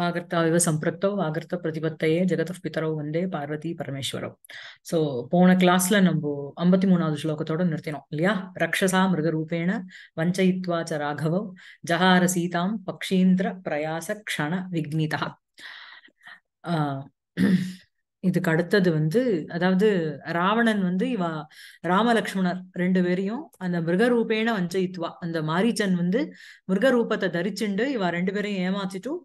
வாகர்த்தாவிவ சம்பிரக்தோ வாகர்த்த பிரதிபத்தையே ஜெகத பித்தரோ வந்தே Parvati பரமேஸ்வரோ so போன கிளாஸ்ல நம்ம ஐம்பத்தி மூணாவது ஸ்லோகத்தோட நிறுத்தினோம் இல்லையா ரக்ஷசா மிருகரூபேண ச ராகவோ ஜஹார சீதாம் பக்ஷீந்திர பிரயாச க்ஷண விக்னிதா இதுக்கு அடுத்தது வந்து அதாவது ராவணன் வந்து இவா ராமலக்ஷ்மணர் ரெண்டு பேரையும் அந்த மிருகரூபேண வஞ்சயித்வா அந்த மாரிச்சன் வந்து மிருகரூபத்தை தரிச்சுண்டு இவா ரெண்டு பேரையும் ஏமாத்திட்டும்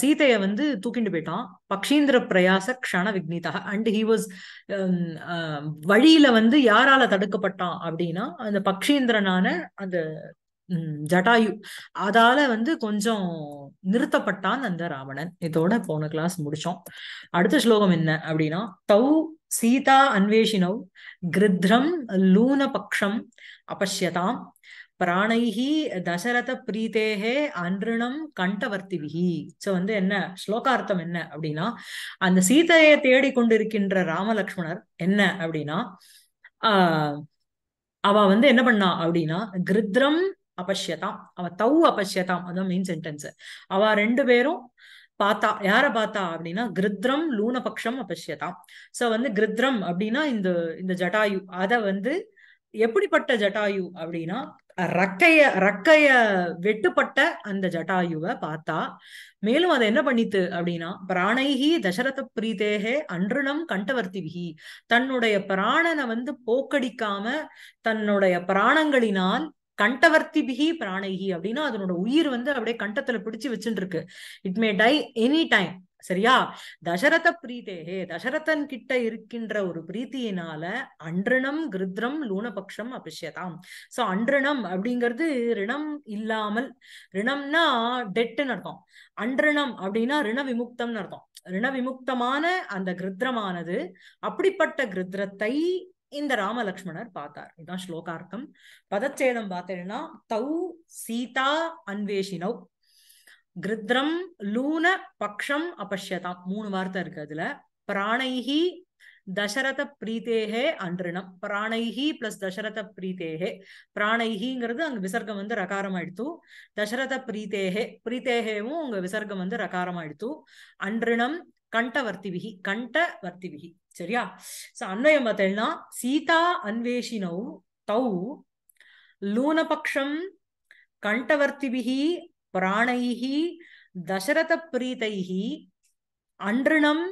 சீதையை வந்து தூக்கிண்டு போயிட்டான் பக்ஷீந்திர பிரயாச க்ஷண விக்னிதா அண்ட் ஹி வாஸ் வழியில வந்து யாரால தடுக்கப்பட்டான் அப்படின்னா அந்த பக்ஷீந்திரனான அந்த ஜடாயு அதால வந்து கொஞ்சம் நிறுத்தப்பட்டான் அந்த ராவணன் இதோட போன கிளாஸ் முடிச்சோம் அடுத்த ஸ்லோகம் என்ன அப்படின்னா தௌ சீதா அன்வேஷினவ் கிருத்ரம் லூனபக்ஷம் அபஷ்யதாம் பிராணைஹி தசரத பிரீதேகே அன்றிணம் கண்டவர்த்திவிகி சோ வந்து என்ன ஸ்லோகார்த்தம் என்ன அப்படின்னா அந்த சீதையை தேடி கொண்டிருக்கின்ற ராமலக்ஷ்மணர் என்ன அப்படின்னா ஆஹ் அவ வந்து என்ன பண்ணா அப்படின்னா கிருத்ரம் அபஷ்யதாம் அவ தௌ அபஷ்யதாம் அதான் மெயின் சென்டென்ஸ் அவ ரெண்டு பேரும் பார்த்தா யார பார்த்தா அப்படின்னா கிருத்ரம் லூனபக்ஷம் அபஷ்யதாம் சோ வந்து கிருத்ரம் அப்படின்னா இந்த இந்த ஜட்டாயு அத வந்து எப்படிப்பட்ட ஜட்டாயு அப்படின்னா ரக்கைய ரக்கைய வெட்டுப்பட்ட அந்த ஜட்டாயுவை பார்த்தா மேலும் அதை என்ன பண்ணித்து அப்படின்னா பிராணைகி தசரத பிரீதேகே அன்றுணம் கண்டவர்த்திவிகி தன்னுடைய பிராணனை வந்து போக்கடிக்காம தன்னுடைய பிராணங்களினால் கண்டவர்த்தி பிகி பிராணைகி அப்படின்னா அதனோட உயிர் வந்து அப்படியே கண்டத்துல பிடிச்சு வச்சுட்டு இருக்கு it may die any time சரியா தசரத பிரீதேகே தசரதன் கிட்ட இருக்கின்ற ஒரு பிரீத்தியினால அன்றிணம் கிருத்ரம் லூனபக்ஷம் அபிஷியதாம் சோ அன்றிணம் அப்படிங்கிறது ரிணம் இல்லாமல் ரிணம்னா டெட்டுன்னு அர்த்தம் அன்றிணம் அப்படின்னா ரிண விமுக்தம்னு அர்த்தம் ரிண விமுக்தமான அந்த கிருத்ரமானது அப்படிப்பட்ட கிருத்ரத்தை இந்த ராமலக்ஷ்மணர் பார்த்தார் இதுதான் ஸ்லோகார்த்தம் பதச்சேதம் பார்த்தேன்னா தௌ சீதா அன்வேஷினவ் கிருத்ரம் லூன பக்ஷம் அபஷ்யதாம் மூணு வார்த்தை இருக்கு அதுல பிராணைஹி தசரத பிரீத்தேகே அன்றினம் பிராணைஹி பிளஸ் தசரத பிரீத்தேகே பிராணைஹிங்கிறது அங்க விசர்க்கம் வந்து ரகாரம் ஆயிடுத்து தசரத பிரீத்தேகே பிரீத்தேகேவும் உங்க விசர்க்கம் வந்து ரகாரம் ஆயிடுத்து அன்றினம் கண்டவர்த்திவிகி கண்டவர்த்திவிகி சரியா சோ அன்வயம் பார்த்தேன்னா சீதா அன்வேஷினௌ தௌ லூனபக்ஷம் கண்டவர்த்திபிகி பிராணைஹி தசரத பிரீதைகி அன்றிணம்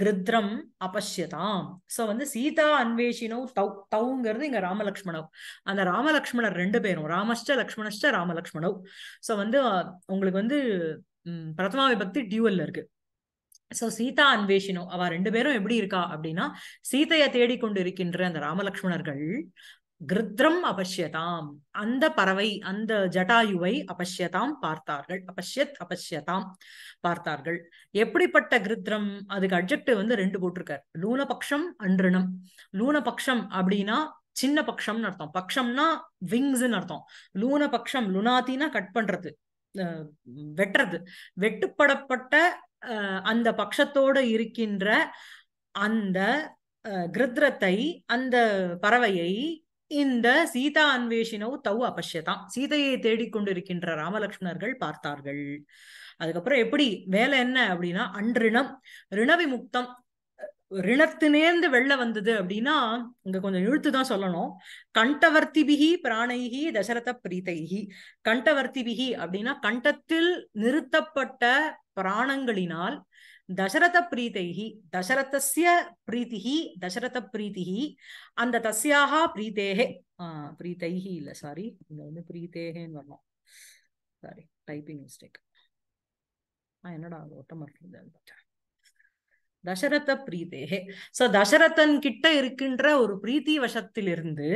கிருத்ரம் அபஷ்யதாம் சோ வந்து சீதா அன்வேஷினோ தௌ தௌங்கிறது இங்க ராமலக்ஷ்மணவ் அந்த ராமலக்ஷ்மணர் ரெண்டு பேரும் ராமஷ்ட லக்ஷ்மணஷ்ட ராமலக்ஷ்மணவ் சோ வந்து உங்களுக்கு வந்து பிரதமா விபக்தி டியூவல்ல இருக்கு ஸோ சீதா அன்வேஷினோ அவ ரெண்டு பேரும் எப்படி இருக்கா அப்படின்னா சீதையை தேடிக்கொண்டு இருக்கின்ற அந்த ராமலக்ஷ்மணர்கள் கிருத்ரம் அபஷ்யதாம் அந்த பறவை அந்த ஜட்டாயுவை அபஷ்யதாம் பார்த்தார்கள் அபஷ்யத் அபஷ்யதாம் பார்த்தார்கள் எப்படிப்பட்ட கிருத்ரம் அதுக்கு அப்ஜெக்டிவ் வந்து ரெண்டு போட்டிருக்காரு லூனபக்ஷம் அன்றுணம் லூனபக்ஷம் அப்படின்னா சின்ன பக்ஷம்னு அர்த்தம் பக்ஷம்னா விங்ஸ்ன்னு அர்த்தம் லூனபக்ஷம் லுனாத்தினா கட் பண்றது வெட்டுறது வெட்டுப்படப்பட்ட அந்த பக்ஷத்தோடு இருக்கின்ற அந்த கிருத்ரத்தை அந்த பறவையை இந்த சீதா அன்வேஷினவு தவ் அபஷ்யதாம் சீதையை தேடிக்கொண்டிருக்கின்ற ராமலக்ஷ்மணர்கள் பார்த்தார்கள் அதுக்கப்புறம் எப்படி வேலை என்ன அப்படின்னா அன்றிணம் ரிணவிமுக்தம் ரிணத்தினேந்து வெள்ள வந்தது அப்படின்னா இங்க கொஞ்சம் இழுத்து தான் சொல்லணும் கண்டவர்த்திபிகி பிராணைகி தசரத கண்டவர்த்தி கண்டவர்த்திபிகி அப்படின்னா கண்டத்தில் நிறுத்தப்பட்ட பிராணங்களினால் தசரத பிரீதைகி தசரதஸ்ய பிரீத்திகி தசரத பிரீத்திகி அந்த தஸ்யாக பிரீத்தேகே பிரீத்தைகி இல்லை சாரி இங்க வந்து பிரீத்தேகேன்னு வரணும் சாரி டைப்பிங் மிஸ்டேக் என்னடா ஓட்டமாக இருக்குது தசரத பிரீதே சோ தசரதன் கிட்ட இருக்கின்ற ஒரு பிரீத்தி வசத்திலிருந்து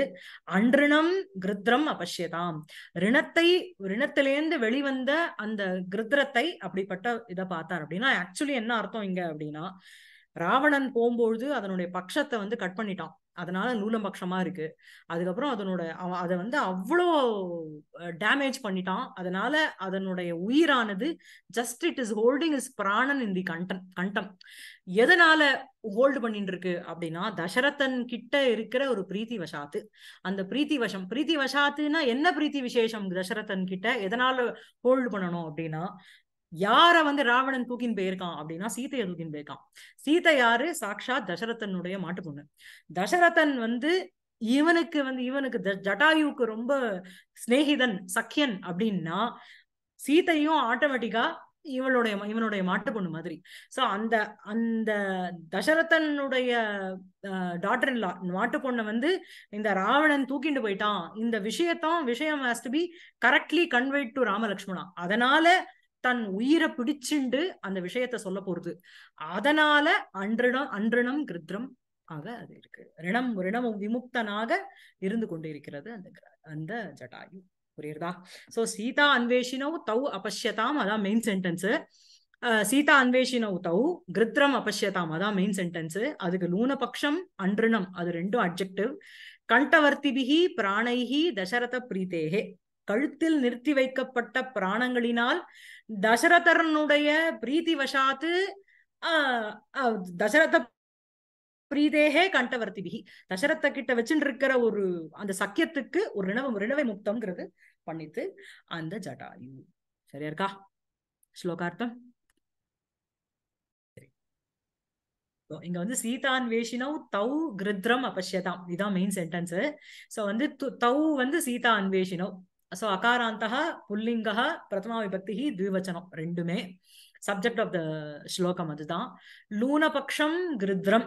அன்றிணம் கிருத்ரம் அவசியதாம் ரிணத்தை ரிணத்திலேந்து வெளிவந்த அந்த கிருத்ரத்தை அப்படிப்பட்ட இதை பார்த்தார் அப்படின்னா ஆக்சுவலி என்ன அர்த்தம் இங்க அப்படின்னா ராவணன் போகும்பொழுது அதனுடைய பட்சத்தை வந்து கட் பண்ணிட்டான் அதனால நூலம்பக்ஷமா இருக்கு அதுக்கப்புறம் அதனோட அவ அதை வந்து அவ்வளோ டேமேஜ் பண்ணிட்டான் அதனால அதனுடைய உயிரானது just it is holding is பிராணன் இன் தி கண்டம் கண்டம் எதனால ஹோல்டு பண்ணிட்டு இருக்கு அப்படின்னா தசரதன் கிட்ட இருக்கிற ஒரு பிரீத்தி வசாத்து அந்த பிரீத்தி வசம் பிரீத்தி வசாத்துனா என்ன பிரீத்தி விசேஷம் தசரதன் கிட்ட எதனால ஹோல்டு பண்ணணும் அப்படின்னா யார வந்து ராவணன் தூக்கின்னு போயிருக்கான் அப்படின்னா சீத்தையை தூக்கின்னு போயிருக்கான் சீத்தை யாரு சாக்ஷா தசரதனுடைய மாட்டு பொண்ணு தசரதன் வந்து இவனுக்கு வந்து இவனுக்கு ஜட்டாயுக்கு ரொம்ப சிநேகிதன் சக்கியன் அப்படின்னா சீத்தையும் ஆட்டோமேட்டிக்கா இவளுடைய இவனுடைய மாட்டு பொண்ணு மாதிரி சோ அந்த அந்த தசரதனுடைய டாக்டர் இல்லா மாட்டு பொண்ணை வந்து இந்த ராவணன் தூக்கிட்டு போயிட்டான் இந்த விஷயத்தான் விஷயம் கரெக்ட்லி கன்வெர்ட் டு ராமலக்ஷ்மணா அதனால தன் உயிரை பிடிச்சுண்டு அந்த விஷயத்த சொல்ல போறது அதனால அன்றிடம் அன்றிடம் கிருத்ரம் ஆக அது இருக்கு ரிணம் ரிணம் விமுக்தனாக இருந்து கொண்டிருக்கிறது அந்த அந்த ஜடாயு புரியுறதா சோ சீதா அன்வேஷினவு தௌ அபஷ்யதாம் அதான் மெயின் சென்டென்ஸ் சீதா அன்வேஷினவு தௌ கிருத்ரம் அபஷ்யதாம் அதான் மெயின் சென்டென்ஸ் அதுக்கு லூனபக்ஷம் அன்றிணம் அது ரெண்டும் அப்ஜெக்டிவ் கண்டவர்த்திபிகி பிராணைகி தசரத பிரீத்தேகே கழுத்தில் நிறுத்தி வைக்கப்பட்ட பிராணங்களினால் தசரதரனுடைய பிரீதி வசாத்து தசரத பிரீதேகே பிகி தசரத்தை கிட்ட வச்சுட்டு இருக்கிற ஒரு அந்த சக்கியத்துக்கு ஒரு ரிணவம் ரிணவை முக்தம்ங்கிறது பண்ணித்து அந்த ஜடாயு சரியா இருக்கா ஸ்லோகார்த்தம் இங்க வந்து சீதான் வேஷினவ் தௌ கிருத்ரம் அபஷ்யதாம் இதுதான் மெயின் சென்டென்ஸ் சோ வந்து தௌ வந்து சீதா அன்வேஷினவ் ஸோ அகாராந்தா புல்லிங்கா பிரதமா விபக்தி திவிவச்சனம் ரெண்டுமே சப்ஜெக்ட் ஆஃப் த ஸ்லோகம் அதுதான் லூனபக்ஷம் கிருத்ரம்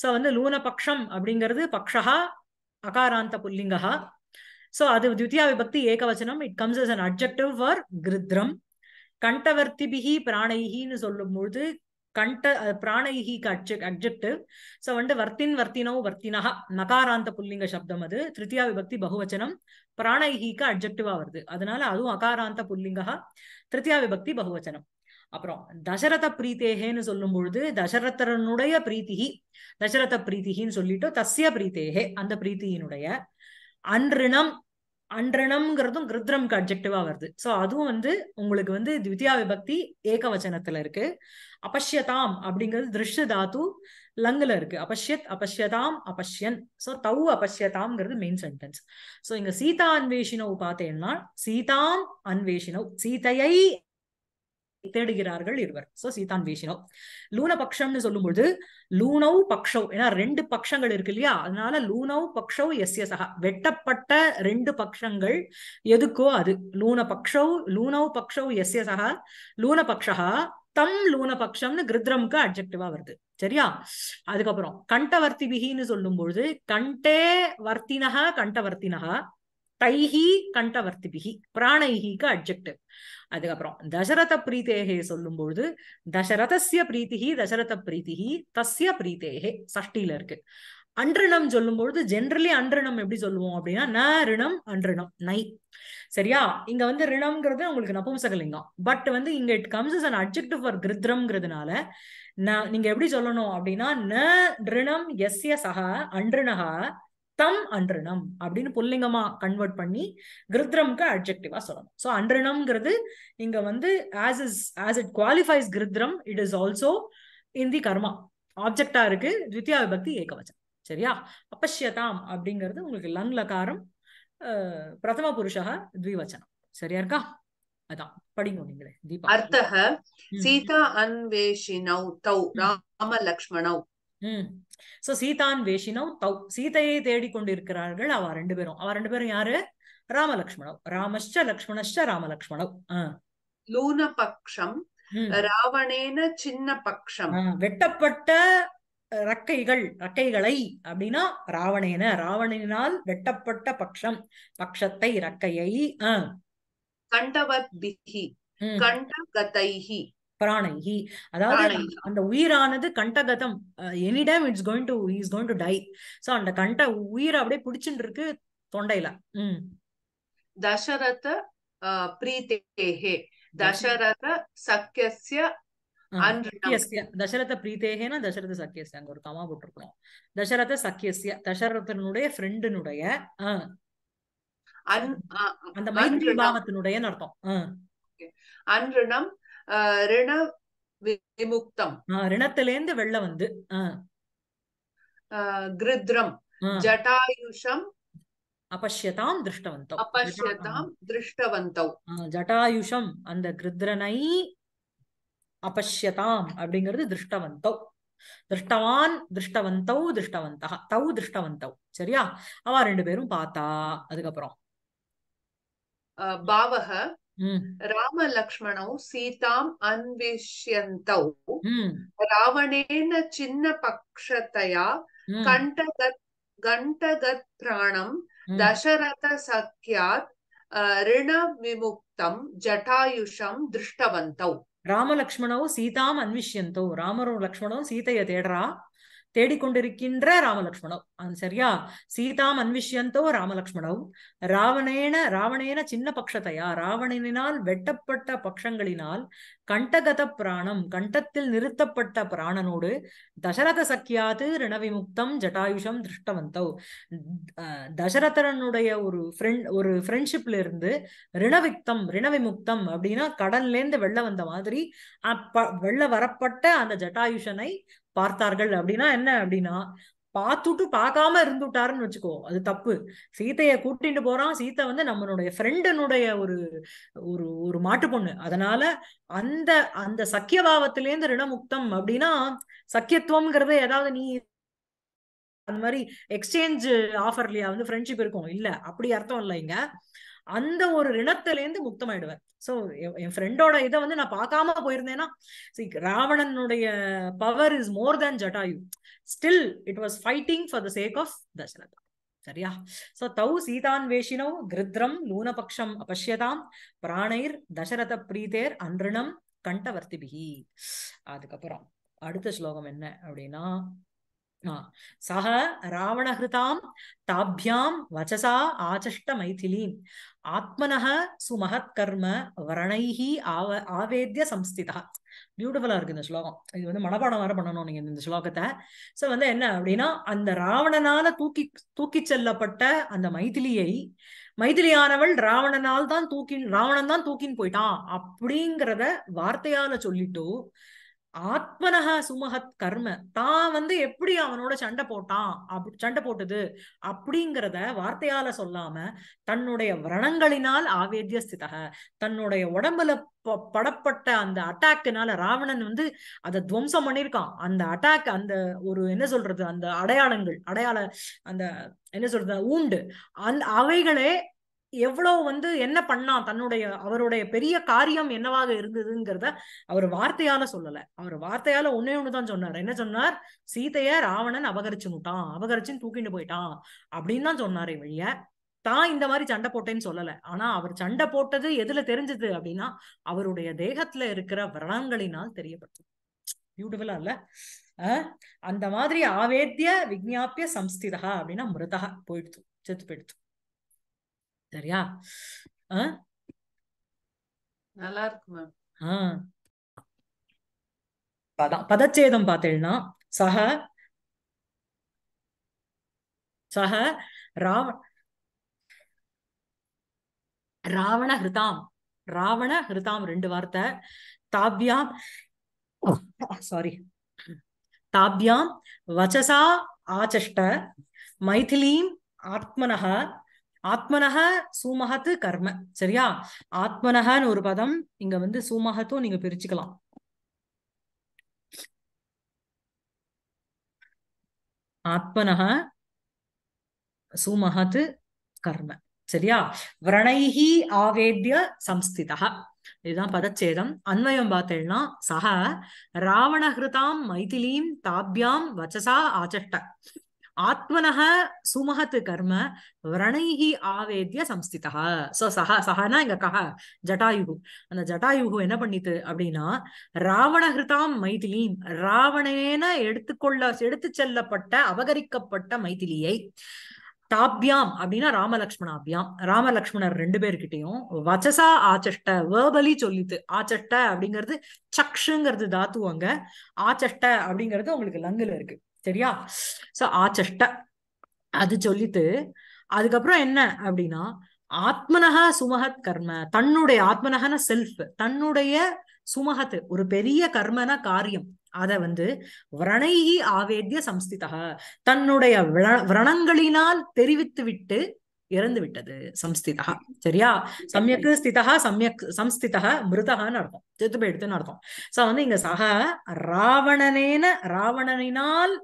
ஸோ வந்து லூனபக்ஷம் அப்படிங்கிறது பக்ஷா அகாராந்த புல்லிங்கா ஸோ அது திவித்தியா விபக்தி ஏகவச்சனம் it comes as an objective for கிருத்ரம் கண்டவர்த்திபிகி பிராணைகின்னு சொல்லும் பொழுது கண்ட பிராணகி அட்ஜெக்ட் சோ வந்து வர்த்தின் வர்த்தினோ வர்த்தினா நகாராந்த புல்லிங்க சப்தம் அது திருத்தியா விபக்தி பகுவச்சனம் பிராணகிக்கு அட்ஜெக்டிவா வருது அதனால அதுவும் அகாராந்த புல்லிங்கா திருத்தியா விபக்தி பகுவச்சனம் அப்புறம் தசரத பிரீத்தேகேன்னு சொல்லும் பொழுது தசரதனுடைய பிரீத்திகி தசரத பிரீத்திகின்னு சொல்லிட்டு தஸ்ய பிரீத்தேகே அந்த பிரீத்தியினுடைய அன்றினம் அன்றனம்ங்கிறதும் கிருத்ரம்க்கு அப்ஜெக்டிவா வருது ஸோ அதுவும் வந்து உங்களுக்கு வந்து திவித்யா விபக்தி ஏகவச்சனத்துல இருக்கு அபஷ்யதாம் அப்படிங்கிறது திருஷ்ய தாத்து லங்குல இருக்கு அபஷ்யத் அபஷ்யதாம் அபஷ்யன் ஸோ தௌ அபஷ்யதாம்ங்கிறது மெயின் சென்டென்ஸ் ஸோ இங்க சீதா அன்வேஷினவ் பார்த்தேன்னா சீதாம் அன்வேஷினவ் சீதையை தேடுகிறார்கள் இருவர் சோ சீதான் வேஷினோ லூன பக்ஷம்னு சொல்லும்போது லூனௌ பக்ஷவ் ஏன்னா ரெண்டு பக்ஷங்கள் இருக்கு இல்லையா அதனால லூனௌ எஸ் எஸ் சகா வெட்டப்பட்ட ரெண்டு பக்ஷங்கள் எதுக்கோ அது லூன லூனவ் லூனௌ எஸ் எஸ் சகா லூன பக்ஷா தம் லூன பக்ஷம்னு கிருத்ரம்க்கு அப்ஜெக்டிவா வருது சரியா அதுக்கப்புறம் கண்டவர்த்தி விஹின்னு சொல்லும் பொழுது கண்டே வர்த்தினகா கண்டவர்த்தினகா தைஹி கண்டவர்த்திபிகி பிராணைஹிக்கு அப்ஜெக்டிவ் அதுக்கப்புறம் தசரத பிரீத்தேகே சொல்லும் பொழுது தசரதசிய பிரீத்திஹி தசரத பிரீத்திஹி தஸ்ய பிரீத்தேகே சஷ்டியில இருக்கு அன்றிணம் சொல்லும் பொழுது ஜென்ரலி அன்றிணம் எப்படி சொல்லுவோம் அப்படின்னா ந ரிணம் அன்றிணம் நை சரியா இங்க வந்து ரிணம்ங்கிறது உங்களுக்கு நபும்சகலிங்கம் பட் வந்து இங்க it comes is an objective for கிருத்ரம்ங்கிறதுனால நீங்க எப்படி சொல்லணும் அப்படின்னா ந ரிணம் எஸ்ய சக அன்றிணகா தம் அன்றினம் அப்படின்னு புல்லிங்கமா கன்வெர்ட் பண்ணி கிருத்ரம்க்கு அப்ஜெக்டிவா சொல்லணும் ஸோ அன்றினம்ங்கிறது இங்க வந்து as is as it qualifies கிருத்ரம் it is also in the karma ஆப்ஜெக்டா இருக்கு த்வித்தியா விபக்தி ஏகவச்சம் சரியா அப்பஷ்யதாம் அப்படிங்கிறது உங்களுக்கு லங் லகாரம் பிரதம புருஷா த்விவச்சனம் சரியா இருக்கா அதான் படிங்க நீங்களே தீபா அர்த்தக சீதா அன்வேஷினௌ தௌ ராம லக்ஷ்மணௌ சோ சீதான் வேஷினம் தௌ சீதையை தேடிக்கொண்டிருக்கிறார்கள் அவ ரெண்டு பேரும் அவ ரெண்டு பேரும் யாரு ராமலக்ஷ்மணவ் ராமஷ்ட லக்ஷ்மணஷ்ட ராமலக்ஷ்மணவ் லூன பக்ஷம் ராவணேன சின்ன பக்ஷம் வெட்டப்பட்ட ரக்கைகள் ரக்கைகளை அப்படின்னா ராவணேன ராவணனால் வெட்டப்பட்ட பக்ஷம் பக்ஷத்தை ரக்கையை கண்டவத்பிகி கண்டகதைஹி பிராணகி அதாவது அந்த உயிரானது கண்டகதம் any time it's going to is going to die so அந்த கண்ட உயிர் அப்படியே பிடிச்சுட்டு இருக்கு தொண்டையில உம் தசரத பிரீத்தேஹே தசரத சக்கியசிய தசரத பிரீத்தேகேனா தசரத சக்கியசிய அங்க ஒரு கமா போட்டிருக்கணும் தசரத சக்கியசிய தசரதனுடைய ஃப்ரெண்டினுடைய அந்த மைத்ரி பாவத்தினுடைய அர்த்தம் அன்றுணம் ரிண விமுக்தம் ரிணத்திலேந்து வெள்ள வந்து கிருத்ரம் ஜட்டாயுஷம் அபஷ்யதாம் திருஷ்டவந்தம் அபஷ்யதாம் திருஷ்டவந்தம் ஜட்டாயுஷம் அந்த கிருத்ரனை அபஷ்யதாம் அப்படிங்கிறது திருஷ்டவந்தம் திருஷ்டவான் திருஷ்டவந்தௌ திருஷ்டவந்தா தௌ திருஷ்டவந்தௌ சரியா அவ ரெண்டு பேரும் பார்த்தா அதுக்கப்புறம் பாவக రామ లక్ష్మణౌ సీతాం అన్విష్యంతౌ రావణేన చిన్న పక్షతయా కంఠగత్ గంటగత్ ప్రాణం దశరథ సఖ్యాత్ ಋಣ విముక్తం జటాయుషం దృష్టవంతౌ రామలక్ష్మణౌ సీతాం అన్విష్యంతౌ రామరు లక్ష్మణం సీతయ్య తేడరా தேடிக்கொண்டிருக்கின்ற ராமலக்ஷ்மணவ் சரியா சீதாம் அன்விஷ்யந்தோ ராமலக்ஷ்மணவ் ராவணேன ராவணேன சின்ன பக்ஷத்தையா ராவணனினால் வெட்டப்பட்ட பக்ஷங்களினால் கண்டகத பிராணம் கண்டத்தில் நிறுத்தப்பட்ட பிராணனோடு தசரத சக்கியாது ரிணவிமுக்தம் ஜட்டாயுஷம் திருஷ்டவந்தோ தசரதரனுடைய ஒரு ஃப்ரெண்ட் ஒரு ஃப்ரெண்ட்ஷிப்ல இருந்து ரிணவிக்தம் ரிணவிமுக்தம் அப்படின்னா கடல்லேருந்து வெள்ள வந்த மாதிரி அப்ப வெள்ள வரப்பட்ட அந்த ஜட்டாயுஷனை பார்த்தார்கள் அப்படின்னா என்ன அப்படின்னா பார்த்துட்டு பார்க்காம இருந்துட்டாருன்னு வச்சுக்கோ அது தப்பு சீத்தைய கூட்டிட்டு போறான் சீத்தை வந்து நம்மளுடைய ஃப்ரெண்டனுடைய ஒரு ஒரு ஒரு மாட்டு பொண்ணு அதனால அந்த அந்த சக்கியபாவத்திலேருந்து ரிணமுக்தம் அப்படின்னா சக்கியத்துவம்ங்கிறது ஏதாவது நீ அந்த மாதிரி எக்ஸ்சேஞ்சு ஆஃபர்லயா வந்து ஃப்ரெண்ட்ஷிப் இருக்கும் இல்ல அப்படி அர்த்தம் இல்லைங்க அந்த ஒரு இருந்து முக்தமாயிடுவேன் சோ என் ஃப்ரெண்டோட இதை வந்து நான் பார்க்காம போயிருந்தேன்னா ராவணனுடைய power is more than Jatayu still it was fighting for the sake of Dasharath சரியா சோ தௌ சீதான்வேஷினோ கிருத்ரம் லூனபக்ஷம் அபஷ்யதாம் பிராணைர் தசரத பிரீதேர் அன்றிணம் கண்டவர்த்திபிகி அதுக்கப்புறம் அடுத்த ஸ்லோகம் என்ன அப்படின்னா சக ராவணகிருதாம் தாப்யாம் வச்சசா ஆச்சஷ்ட மைதிலீம் ஆத்மனக சுமகத் கர்ம வரணைஹி ஆவ ஆவேத்திய சம்ஸ்திதா பியூட்டிஃபுல்லா இருக்கு இந்த ஸ்லோகம் இது வந்து மனப்பாடம் வேற பண்ணணும் நீங்க இந்த ஸ்லோகத்தை சோ வந்து என்ன அப்படின்னா அந்த ராவணனால தூக்கி தூக்கி செல்லப்பட்ட அந்த மைதிலியை மைதிலியானவள் ராவணனால் தான் தூக்கி ராவணன் தான் தூக்கின்னு போயிட்டான் அப்படிங்கிறத வார்த்தையால சொல்லிட்டு ஆத்மனகா சுமகத் கர்ம தான் வந்து எப்படி அவனோட சண்டை போட்டான் அப்படி சண்டை போட்டது அப்படிங்கிறத வார்த்தையால சொல்லாம தன்னுடைய விரணங்களினால் ஆவேத்திய தன்னுடைய உடம்புல படப்பட்ட அந்த அட்டாக்குனால ராவணன் வந்து அதை துவம்சம் பண்ணியிருக்கான் அந்த அட்டாக் அந்த ஒரு என்ன சொல்றது அந்த அடையாளங்கள் அடையாள அந்த என்ன சொல்றது ஊண்டு அந் அவைகளே எவ்வளவு வந்து என்ன பண்ணா தன்னுடைய அவருடைய பெரிய காரியம் என்னவாக இருந்ததுங்கிறத அவர் வார்த்தையால சொல்லல அவர் வார்த்தையால ஒன்னே ஒண்ணுதான் சொன்னார் என்ன சொன்னார் சீத்தைய ராவணன் முட்டான் அபகரிச்சுன்னு தூக்கிட்டு போயிட்டான் அப்படின்னு தான் சொன்னாரே வழிய தான் இந்த மாதிரி சண்டை போட்டேன்னு சொல்லல ஆனா அவர் சண்டை போட்டது எதுல தெரிஞ்சது அப்படின்னா அவருடைய தேகத்துல இருக்கிற விரணங்களினால் தெரியப்பட்டது பியூட்டிஃபுல்லா இல்ல அந்த மாதிரி ஆவேத்திய விஜாபிய சம்ஸ்திதா அப்படின்னா மிருதா போயிடுச்சு செத்து போயிடுச்சு சரியா நல்லா இருக்கு மேம் பதச்சேதம் பார்த்தேன்னா சக சக ராவ ராவண ஹிருதாம் ராவண ஹிருதாம் ரெண்டு வார்த்தை தாப்யாம் சாரி தாப்யாம் வச்சசா ஆச்சஷ்ட மைதிலீம் ஆத்மனக ஆத்மனக சூமகத்து கர்ம சரியா ஆத்மனகன்னு ஒரு பதம் இங்க வந்து சூமகத்தும் நீங்க பிரிச்சுக்கலாம் ஆத்மனக சூமகத்து கர்ம சரியா விரணைஹி ஆவேத்திய சம்ஸ்திதா இதுதான் பதச்சேதம் அன்வயம் பார்த்தேன்னா சக ராவணஹிருதாம் மைதிலீம் தாப்யாம் வச்சசா ஆச்சட்ட ஆத்மனக சுமஹத் கர்ம விரணைகி ஆவேத்திய சம்ஸ்திதா சோ சஹா சஹனா இங்க கஹா ஜட்டாயுகு அந்த ஜட்டாயுகு என்ன பண்ணித்து அப்படின்னா ராவணஹிருதாம் ஹிருதாம் மைதிலீம் ராவணேன எடுத்துக்கொள்ள எடுத்து செல்லப்பட்ட அபகரிக்கப்பட்ட மைதிலியை தாப்யாம் அப்படின்னா ராமலக்ஷ்மணாபியாம் ராமலக்ஷ்மணர் ரெண்டு பேர்கிட்டையும் வச்சசா ஆச்சஷ்ட வேர்பலி சொல்லித்து ஆச்சஷ்ட அப்படிங்கிறது சக்ஷுங்கிறது தாத்துவங்க ஆச்சஷ்ட அப்படிங்கிறது உங்களுக்கு லங்குல இருக்கு சரியா சோ ஆச்சஷ்ட அது சொல்லிட்டு அதுக்கப்புறம் என்ன அப்படின்னா ஆத்மனகா சுமகத் கர்ம தன்னுடைய ஆத்மனகன செல்ஃப் தன்னுடைய சுமகத்து ஒரு பெரிய கர்மன காரியம் அத வந்து விரணைகி ஆவேத்திய சம்ஸ்திதா தன்னுடைய விரணங்களினால் தெரிவித்து விட்டு இறந்து விட்டது சம்ஸ்திதா சரியா சமயக்கு ஸ்திதா சமயக் சம்ஸ்திதா மிருதகான்னு அர்த்தம் செத்து போயிடுதுன்னு அர்த்தம் சோ வந்து இங்க சக ராவணனேன ராவணனினால்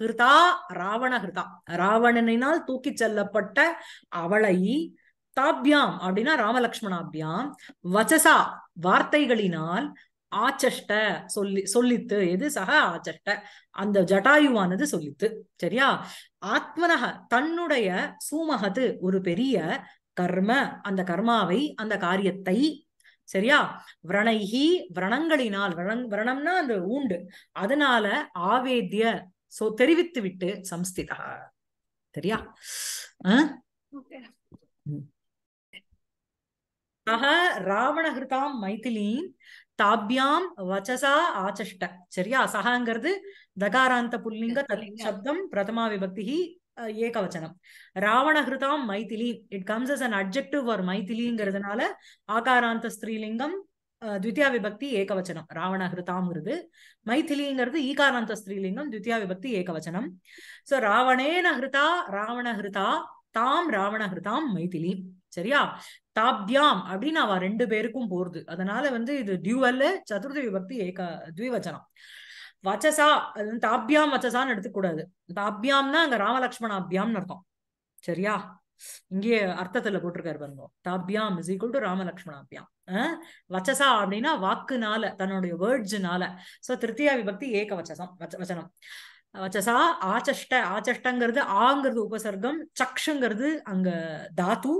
கிருதா ராவண கிருதா ராவணனினால் தூக்கி செல்லப்பட்ட அவளை தாப்யாம் அப்படின்னா ராமலக்ஷ்மணாபியாம் வச்சசா வார்த்தைகளினால் ஆச்சஷ்ட சொல்லி சொல்லித்து எது சக ஆச்சஷ்ட அந்த ஜட்டாயுவானது சொல்லித்து சரியா ஆத்மனக தன்னுடைய சூமகது ஒரு பெரிய கர்ம அந்த கர்மாவை அந்த காரியத்தை சரியா விரணைகி விரணங்களினால் விரணம் விரணம்னா அந்த ஊண்டு அதனால ஆவேத்திய சோ தெரிவித்து விட்டு சம்ஸ்திதா சரியா ஆஹ் ராவணகிருதாம் மைதிலீன் தாபியாம் வச்சசா ஆச்சஷ்ட சரியா சகாங்கிறது தகாராந்த புல்லிங்க சப்தம் பிரதமா விபக்தி ஏகவச்சனம் ராவண ஹிருதாம் Maithili it comes as an objective or மைதிலிங்கிறதுனால ஆகாராந்த ஸ்ரீலிங்கம் தித்யா விபக்தி ஏகவச்சனம் ராவண ஹிருதாம்ங்கிறது மைதிலிங்கிறது ஈகாராந்த ஸ்ரீலிங்கம் தித்யா விபக்தி ஏகவச்சனம் சோ ராவணேன ஹிருதா ராவண ஹிருதா தாம் ராவண ஹிருதாம் மைதிலி சரியா தாப்யாம் அப்படின்னு அவன் ரெண்டு பேருக்கும் போறது அதனால வந்து இது டியூவல்ல சதுர்த விபக்தி ஏகா த்விவச்சனம் வச்சசா அது வந்து தாப்யாம் வச்சசான்னு எடுத்துக்கூடாது தாப்யாம்னா அங்க ராமலக்ஷ்மணாபியாம்னு அர்த்தம் சரியா இங்கே அர்த்தத்துல போட்டிருக்காரு பாருங்க தாப்யாம் இஸ் ஈக்குவல் டு ராமலக்ஷ்மணாபியாம் வச்சசா அப்படின்னா வாக்குனால தன்னுடைய வேர்ட்ஸ்னால சோ திருத்தியா விபக்தி ஏக வச்சசம் வச்சனம் வச்சசா ஆச்சஷ்ட ஆச்சஷ்டங்கிறது ஆங்கிறது உபசர்க்கம் சக்ஷுங்கிறது அங்க தாத்து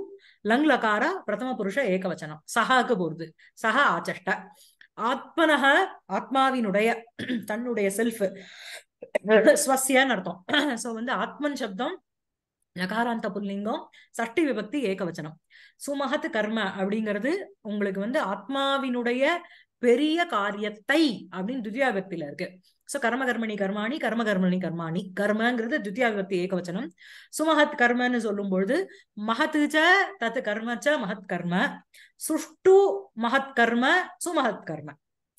லங் லகார பிரதம புருஷ ஏகவச்சனம் சஹாக்கு போறது சஹா ஆச்சஷ்ட ஆத்மனக ஆத்மாவினுடைய தன்னுடைய செல்ஃப் ஸ்வசியன்னு அர்த்தம் சோ வந்து ஆத்மன் சப்தம் நகாராந்த புல்லிங்கம் சட்டி விபக்தி ஏகவச்சனம் சுமகத்து கர்ம அப்படிங்கிறது உங்களுக்கு வந்து ஆத்மாவினுடைய பெரிய காரியத்தை அப்படின்னு துதியா இருக்கு சோ கர்மகர்மணி கர்மாணி கர்மகர்மணி கர்மாணி கர்மங்கிறது துத்தியாவிபத்தி ஏகவச்சனம் சுமஹத் கர்மன்னு சொல்லும் பொழுது மகத்துச்ச தத்து கர்மச்ச மகத் கர்ம சுஷ்டு மகத் கர்ம சுமஹத் கர்ம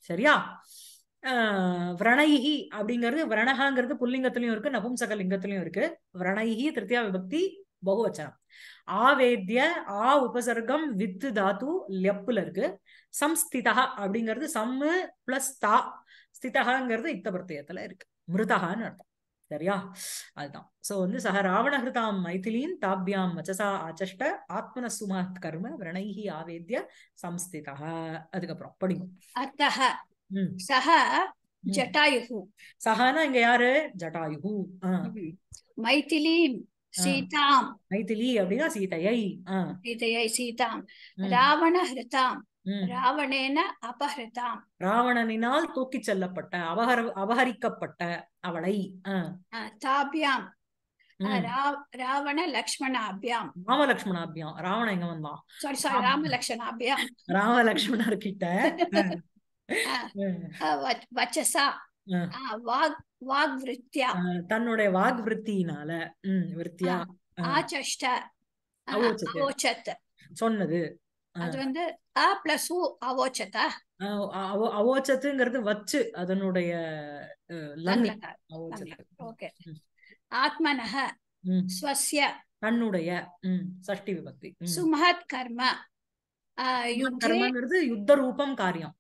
சரியா விரணைகி அப்படிங்கிறது விரணகாங்கிறது புல்லிங்கத்திலயும் இருக்கு நபும்சக லிங்கத்திலயும் இருக்கு விரணைகி திருத்தியா விபக்தி பகுவச்சனம் ஆவேத்திய ஆ உபசர்க்கம் வித்து தாத்து லெப்புல இருக்கு சம்ஸ்திதா அப்படிங்கிறது சம்மு பிளஸ் தா ஸ்திதகாங்கிறது இத்த பிரத்தியத்துல இருக்கு மிருதகான்னு அர்த்தம் சரியா அதுதான் சோ வந்து சக ராவணஹிருதாம் மைதிலீன் தாப்யாம் மச்சசா ஆச்சஷ்ட ஆத்மன சுமாத் கர்ம விரணகி ஆவேத்திய சம்ஸ்திதா அதுக்கப்புறம் படிக்கும் அத்தஹ சஹ ஜட்டாயுகு சஹானா இங்க யாரு ஜட்டாயுகு மைதிலீன் சீதாம் மைதிலி அப்படின்னா சீதையை சீதையை சீதாம் ராவண ஹிருதாம் ராவணேன அபஹரிதாம் ராவணனினால் தூக்கிச் செல்லப்பட்ட அபஹர அபஹரிக்கப்பட்ட அவளை தாபியாம் ராவண லக்ஷ்மணாபியாம் ராமலக்ஷ்மணாபியாம் ராவண எங்க வந்தான் சாரி சாரி ராமலக்ஷ்மணாபியாம் ராமலக்ஷ்மணர் கிட்ட வச்சசா வாக் வாக் விருத்தியா தன்னுடைய வாக் விருத்தியினால உம் விருத்தியா ஆச்சஷ்ட சொன்னது அது வந்து அ பிளஸ் உ அவோச்சத்துங்கிறது வச்சு அதனுடைய ஓகே ஆத்மனஹ ஸ்வஸ்ய தன்னுடைய சஷ்டி விபக்தி சுமஹத் கர்ம கர்மங்கிறது யுத்த ரூபம் காரியம்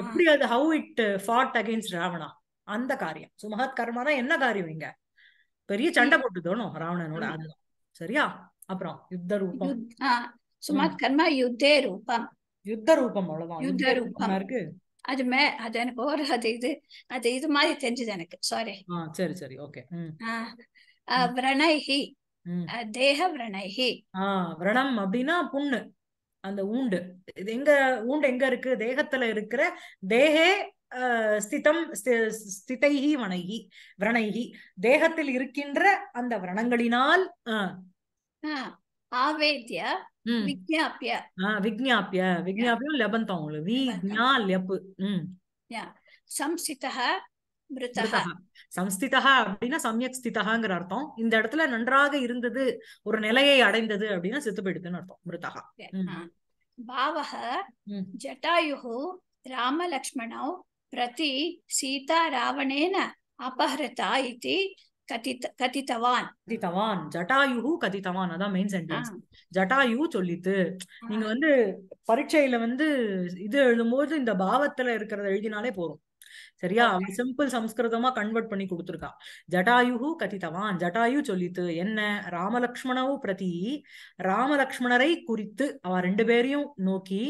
எப்படி அது how it fought against Ravana அந்த காரியம் சுமஹத் கர்மானா என்ன காரியம் இங்க பெரிய சண்டை போட்டு தோணும் ராவணனோட சரியா அப்புறம் யுத்த ரூபம் சுமத் கர்மா யுத்தே ரூபம் யுத்த ரூபம் அவ்வளவுதான் யுத்த ரூபம் இருக்கு அது மே அது எனக்கு ஒரு அது இது அது இது மாதிரி தெரிஞ்சது எனக்கு சாரி சரி சரி ஓகே விரணை தேக விரணை விரணம் அப்படின்னா புண்ணு அந்த ஊண்டு இது எங்க ஊண்டு எங்க இருக்கு தேகத்துல இருக்கிற தேகே ஸ்திதம் ஸ்திதைகி வணைகி விரணைகி தேகத்தில் இருக்கின்ற அந்த விரணங்களினால் ஆவேத்யா விக்ஞாப்ய விக்ஞாப்ய விக்ஞாப்யம் லெபன் தான் உங்களுக்கு விக்ஞா லெப்பு சம்ஸ்திதா அப்படின்னா சமயக் ஸ்திதகாங்கிற அர்த்தம் இந்த இடத்துல நன்றாக இருந்தது ஒரு நிலையை அடைந்தது அப்படின்னா செத்து போயிடுதுன்னு அர்த்தம் மிருதகா பாவக ஜட்டாயு ராமலக்ஷ்மணோ பிரதி சீதா ராவணேன அபஹரதா இது கதித்தவான் கதித்தவான் அதான் மெயின் சென்டென்ஸ் சொல்லித்து நீங்க வந்து பரீட்சையில வந்து இது எழுதும்போது இந்த பாவத்துல இருக்கிறத எழுதினாலே போதும் சரியா அவன் சிம்பிள் சம்ஸ்கிருதமா கன்வெர்ட் பண்ணி கொடுத்துருக்கா ஜட்டாயுஹு கதித்தவான் ஜட்டாயு சொல்லித்து என்ன ராமலக்ஷ்மணவு பிரதி ராமலக்ஷ்மணரை குறித்து அவ ரெண்டு பேரையும் நோக்கி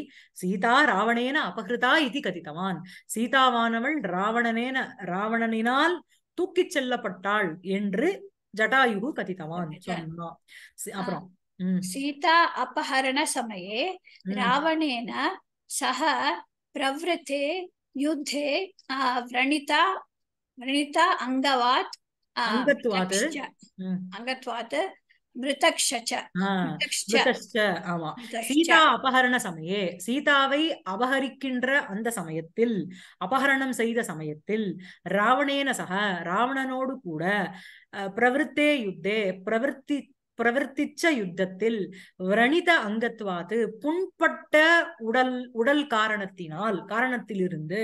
சீதா ராவணேன அபகிருதா இது கதித்தவான் சீதாவானவள் ராவணனேன ராவணனினால் தூக்கி செல்லப்பட்டாள் என்று ஜடாயு கதித்தவான் அப்புறம் சீதா அபஹரண சமயே ராவணேன சக பிரவருத்தே யுத்தே விரணிதா விரணிதா அங்கவாத் அங்கத்வாத் அங்கத்வாத் ஆமா சீதா அபகரண சமயே சீதாவை அபகரிக்கின்ற அந்த சமயத்தில் அபகரணம் செய்த சமயத்தில் ராவணேன சக ராவணனோடு கூட பிரவருத்தே யுத்தே பிரவர்த்தி பிரவர்த்திச்ச யுத்தத்தில் விரணித அங்கத்வாது புண்பட்ட உடல் உடல் காரணத்தினால் காரணத்திலிருந்து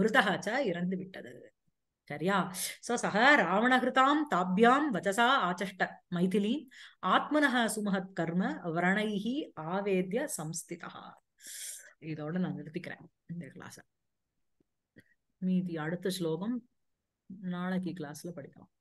மிருதகாச்சா இறந்து விட்டது சரியா சோ சக ராவணகிருதாம் தாபியாம் வஜசா ஆச்சஷ்ட மைதிலீம் ஆத்மனஹ சுமஹத் கர்ம வரணைஹி ஆவேத்ய சம்ஸ்திதா இதோட நான் நிறுத்திக்கிறேன் இந்த கிளாஸ மீதி அடுத்த ஸ்லோகம் நாளைக்கு கிளாஸ்ல படிக்கலாம்